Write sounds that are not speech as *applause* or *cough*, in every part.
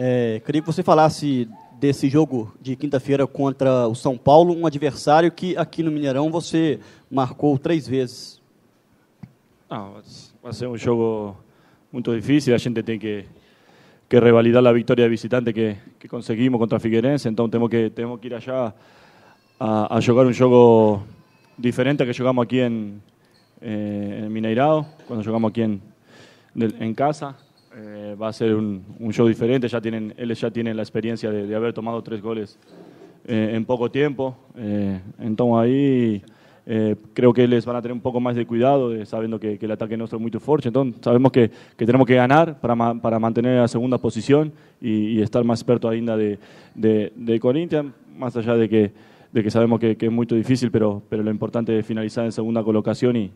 É, queria que você falasse desse jogo de quinta-feira contra o São Paulo, um adversário que aqui no Mineirão você marcou três vezes. Ah, vai ser um jogo muito difícil, a gente tem que, que revalidar a vitória de visitante que, que conseguimos contra a Figueirense, então temos que, temos que ir allá a, a jogar um jogo diferente que jogamos aqui em, em eh, Mineirão, quando jogamos aqui em, em casa. Eh, va a ser un, show diferente, ya tienen, ellos ya tienen la experiencia de, haber tomado tres goles eh, en poco tiempo, eh, entonces ahí creo que les van a tener un poco más de cuidado, sabiendo que, el ataque nuestro es muy fuerte, entonces sabemos que, tenemos que ganar para, mantener la segunda posición y, estar más experto ainda de, de, Corinthians, más allá de que, de que sabemos que, es muy difícil, pero, pero lo importante es finalizar en segunda colocación y,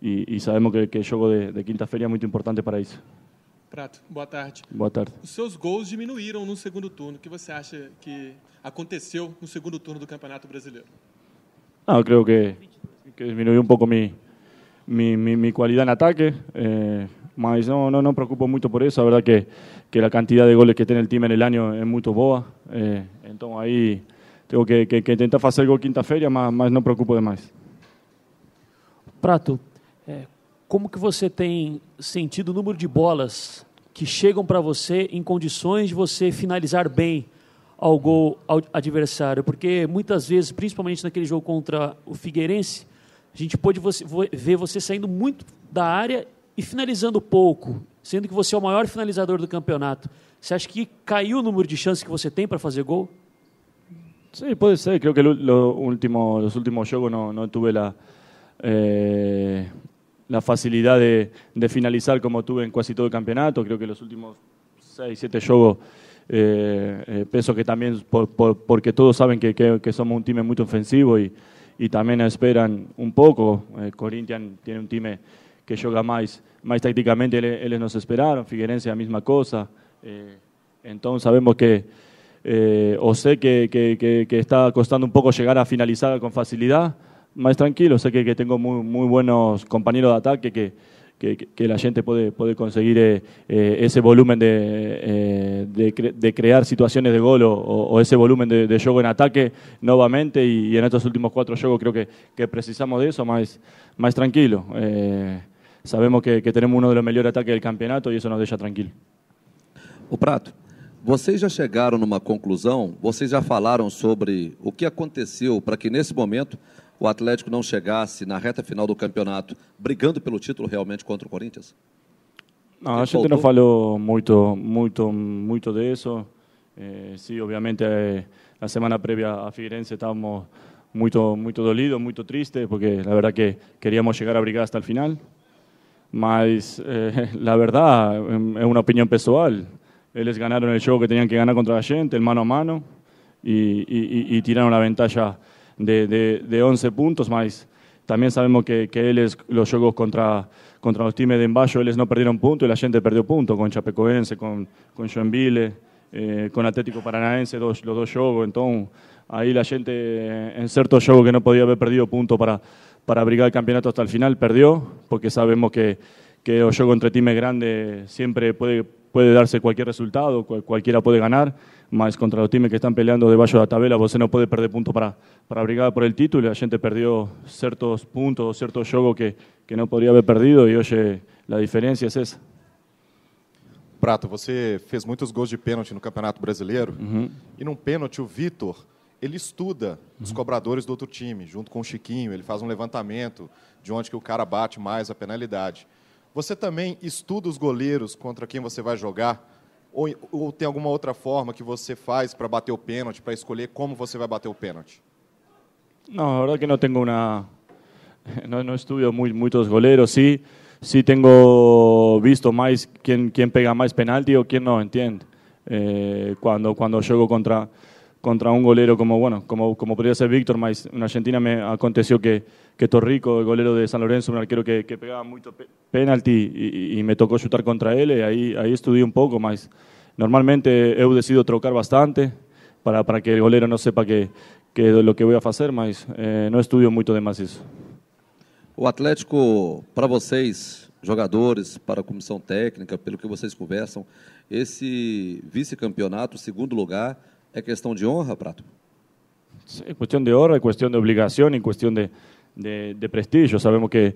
y, sabemos que, el juego de, de quinta feria es muy importante para ellos. Prato, boa tarde. Boa tarde. Os seus gols diminuíram no segundo turno. O que você acha que aconteceu no segundo turno do Campeonato Brasileiro? Ah, eu creio que, que um pouco minha minha minha minha qualidade en ataque, eh, mas não não não me preocupo muito por isso. A verdade que, que a quantidade de goles que tem o time no ano é muito boa, eh, Então aí tenho que, que, que tentar fazer gol quinta-feira, mas, mas não preocupo demais. Prato, é, como que você tem sentido o número de bolas que chegam para você em condições de você finalizar bem ao gol ao adversário? Porque muitas vezes, principalmente naquele jogo contra o Figueirense, a gente pôde você, ver você saindo muito da área e finalizando pouco, sendo que você é o maior finalizador do campeonato. Você acha que caiu o número de chances que você tem para fazer gol? Sí, pode ser. Creo que lo último, últimos jogos não no tuve eh, la facilidad de, finalizar como tuve en casi todo el campeonato. Creo que los últimos 6, 7 juegos, peso que también, porque todos saben que, somos un time muy ofensivo y, también esperan un poco. corinthian eh, Corinthians tiene un time que juega más, más tácticamente, ellos nos esperaron, Figueirense la misma cosa. Eh, entonces sabemos que, eh, o sé que está costando un poco llegar a finalizar con facilidad más tranquilo. Sé que, que tengo muy, muy, buenos compañeros de ataque que, que, la gente puede, puede conseguir eh, eh, ese volumen de, eh, de, crear situaciones de gol o, ese volumen de, juego en ataque nuevamente. Y, en estos últimos cuatro juegos creo que, precisamos de eso, más, más tranquilo. sabemos que, tenemos uno de los mejores ataques del campeonato y eso nos deja tranquilo. O Prato, ya llegaron a una conclusión? Vocês ya falaram sobre o que aconteceu para que nesse momento o Atlético não chegasse na reta final do campeonato brigando pelo título realmente contra o Corinthians? Não, a gente não falou muito, muito, muito disso. É, eh, sim, obviamente, na eh, semana prévia a Figueirense estávamos muito, muito dolidos, muito tristes, porque a verdade que queríamos chegar a brigar até o final. Mas, é, eh, *laughs* a verdade, é uma opinião pessoal. Eles ganaram o jogo que tinham que ganhar contra a gente, el mano a mano, e, e, e tiraram a vantagem de, de, 11 puntos, más también sabemos que, que los juegos contra, contra los times de Emballo, ellos no perdieron punto y la gente perdió punto con Chapecoense, con, con Joinville, eh, con Atlético Paranaense, los dos juegos. Entonces, ahí la gente en cierto juego que no podía haber perdido punto para, para brigar el campeonato hasta el final, perdió, porque sabemos que, que el juego entre times grandes siempre puede puede darse cualquier resultado, cualquiera puede ganar, mas contra los times que están peleando debaixo da tabela você não pode perder ponto para, para brigar por el título, a gente perdeu certos pontos, certos jogos que, que não poderia ter perdido e hoje a diferença é essa. Prato, você fez muitos gols de pênalti no Campeonato Brasileiro uhum. e num pênalti o Vitor ele estuda os uhum. cobradores do outro time, junto com o Chiquinho, ele faz um levantamento de onde que o cara bate mais a penalidade. Você também estuda os goleiros contra quem você vai jogar? Ou, ou tem alguma outra forma que você faz para bater o pênalti, para escolher como você vai bater o pênalti? Não, a verdade é que não tenho uma. *laughs* Não, não estudo muito, muito os goleiros, sim. Sim, tenho visto mais quem, quem pega mais penalti ou quem não, entende? Eh, quando, quando jogo contra contra un golero como, bueno, como, como podría ser Víctor, mas en Argentina me aconteció que, que Torrico, el golero de San Lorenzo, un arquero que, que pegaba mucho penalti y, y, me tocó chutar contra él, y eh, ahí, ahí estudié un poco, mas normalmente eu decido trocar bastante para, para que el golero no sepa que, que lo que voy a hacer, mas eh, no estudio mucho de eso. O Atlético, para vocês, jogadores, para a comissão técnica, pelo que vocês conversam, esse vice-campeonato, segundo lugar, ¿Es cuestión de honra, Prato? Sí, cuestión de honra, cuestión de obligación y cuestión de, prestigio. Sabemos que,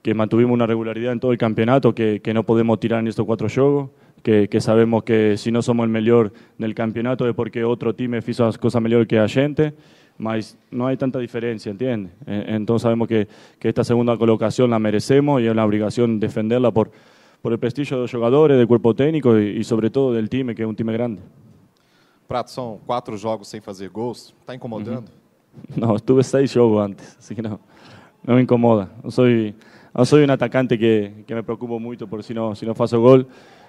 que, mantuvimos una regularidad en todo el campeonato, que, que no podemos tirar en estos cuatro juegos, que, que, sabemos que si no somos el mejor del campeonato es porque otro time hizo las cosas mejor que agente, no hay tanta diferencia, ¿entiendes? E, entonces sabemos que, que esta segunda colocación la merecemos y es una obligación defenderla por, por el prestigio de los jugadores, del cuerpo técnico y, y sobre todo del time, que es un time grande. Prato, são quatro jogos sem fazer gols. Está incomodando? Uhum. *laughs* Não, estive seis jogos antes, assim que não, não me incomoda. Eu sou, eu sou um atacante que, que me preocupo muito por se não, se não faço gol.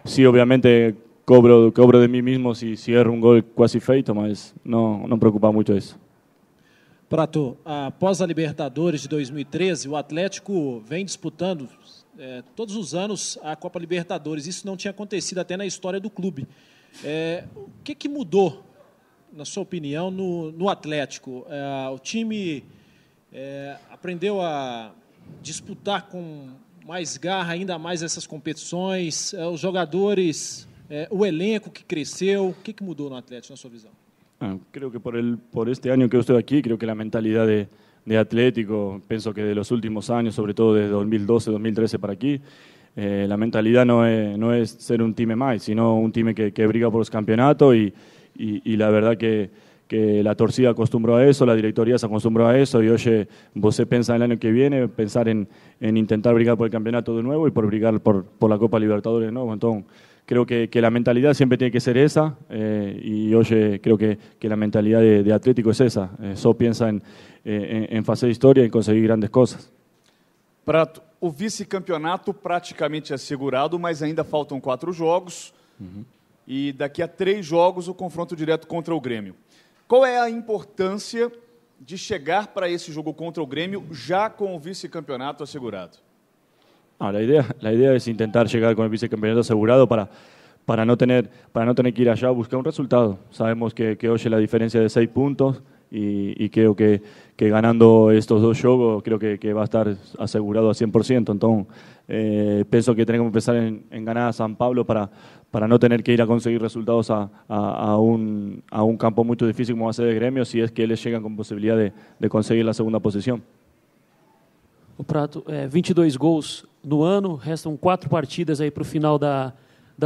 Sim, obviamente, cobro, cobro de mim mesmo se, se erro um gol quase feito, mas não, não preocupa muito isso. Prato, após a Libertadores de 2013, o Atlético vem disputando é, todos os anos a Copa Libertadores. Isso não tinha acontecido até na história do clube. É, o que, que mudou, na sua opinião, no, no Atlético? É, o time é, aprendeu a disputar com mais garra ainda mais essas competições, é, os jogadores, é, o elenco que cresceu. O que, que mudou no Atlético, na sua visão? Ah, creo que por, el, por este año que eu estoy aquí, creo que la mentalidad de, de Atlético, pienso que de los últimos años, sobre todo desde 2012, 2013 para aquí, Eh, la mentalidad no es, no es ser un time más, sino un time que, que briga por los campeonatos y, y, la verdad que, que la torcida acostumbró a eso, la directoría se acostumbró a eso y oye, vos pensás el año que viene, pensar en, en, intentar brigar por el campeonato de nuevo y por brigar por, por la Copa Libertadores de nuevo. Entonces, creo que, que, la mentalidad siempre tiene que ser esa eh, y oye, creo que, que la mentalidad de, Atlético es esa. Eso eh, piensa en, en, fase de historia y conseguir grandes cosas. Prato. O vice-campeonato praticamente assegurado, mas ainda faltam quatro jogos. Uhum. E daqui a três jogos o confronto direto contra o Grêmio. Qual é a importância de chegar para esse jogo contra o Grêmio já com o vice-campeonato assegurado? Ah, ideia, a ideia é tentar chegar com o vice-campeonato assegurado para, para, não ter para não ter que ir allá buscar um resultado. Sabemos que, que a diferença é de seis pontos. y, creo que, que, ganando estos dos juegos creo que, va a estar asegurado al 100%. Entonces, eh, pienso que tenemos que empezar en, ganar a San Pablo para, para no tener que ir a conseguir resultados a, a, un, a un campo muy difícil como va a ser el gremio si es que ellos llegan con posibilidad de, de conseguir la segunda posición. O Prato, 22 eh, e gols no ano, restam 4 partidas aí para el final de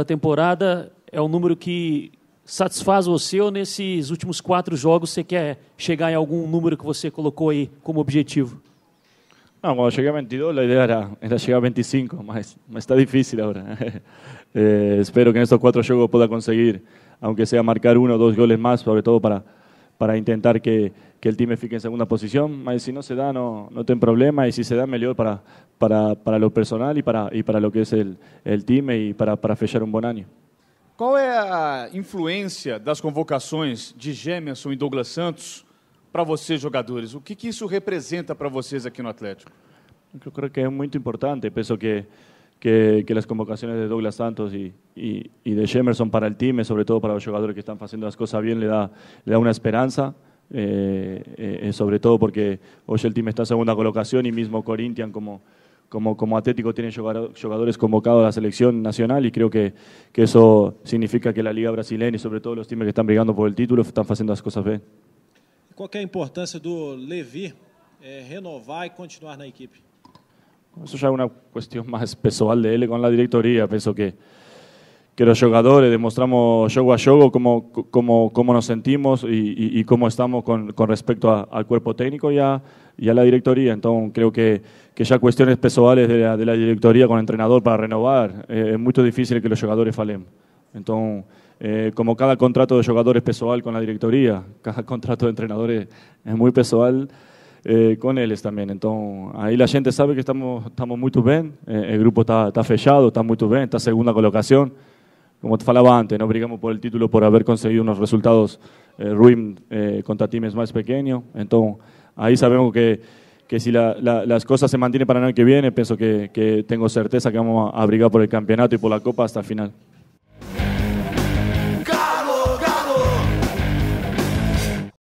la temporada. es un um número que, satisfaz o en nesses últimos cuatro juegos você quer llegar a em algún número que usted colocó aí como objetivo? No, ah, quando a 22, la idea era, llegar a 25, *laughs* mas, está difícil ahora. *laughs* Eh, espero que en estos cuatro juegos pueda conseguir, aunque sea marcar uno o dos goles más, sobre todo para intentar que, el time fique en segunda posición, mas si no se da no, no problema y si se da mejor para, lo personal y para, lo que es el, el time y para, para fechar un buen año. Qual é a influência das convocações de Gemerson e Douglas Santos para vocês, jogadores? O que, que isso representa para vocês aqui no Atlético? Eu acho que é muito importante. Penso que que, que las de Douglas Santos e e y, de Gemerson para o time, sobre todo para os jogadores que estão fazendo as coisas bem, lhe dá lhe dá uma esperança, eh, eh, eh sobre todo porque hoje o time está em segunda colocação e mesmo Corinthians como, como, como Atlético tiene jugadores convocados a la selección nacional y creo que, que, eso significa que la Liga brasileña y sobre todo los times que están brigando por el título están haciendo las cosas bien. ¿Cuál es la importancia de Levi eh, renovar y e continuar en la equipe? Eso ya es una cuestión más *laughs* personal de él con la directoría. Pienso que que los jugadores demostramos juego a juego cómo, cómo, nos sentimos y, y, cómo estamos con, con respecto al cuerpo técnico y a, la directoría. Entonces creo que, que ya cuestiones personales de la, de la, directoría con el entrenador para renovar, eh, es muy difícil que los jugadores falen. Entonces, eh, como cada contrato de jugadores es personal con la directoría, cada *laughs* contrato de entrenadores es muy personal. Eh, con ellos también. Entonces, ahí la gente sabe que estamos, estamos muy bien, el grupo está, está fechado, está muy bien, está segunda colocación como te falaba antes, no brigamos por el título por haber conseguido unos resultados eh, ruin eh, contra times más pequeños. Entonces, ahí sabemos que, que si las cosas se mantienen para el año que viene, pienso que, tengo certeza que vamos a brigar por el campeonato y por la Copa hasta el final.